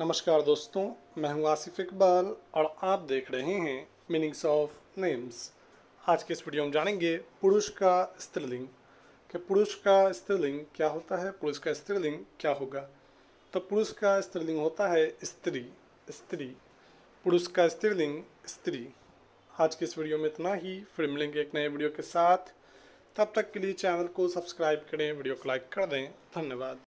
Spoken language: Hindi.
नमस्कार दोस्तों मैं हूं आसिफ इकबाल और आप देख रहे हैं मीनिंग्स ऑफ नेम्स आज के इस वीडियो में जानेंगे पुरुष का स्त्रीलिंग कि पुरुष का स्त्रीलिंग क्या होता है पुरुष का स्त्रीलिंग क्या होगा तो पुरुष का स्त्रीलिंग होता है स्त्री स्त्री पुरुष का स्त्रीलिंग स्त्री आज के इस वीडियो में इतना ही फिर मिलेंगे एक नए वीडियो के साथ तब तक के लिए चैनल को सब्सक्राइब करें वीडियो को लाइक कर दें धन्यवाद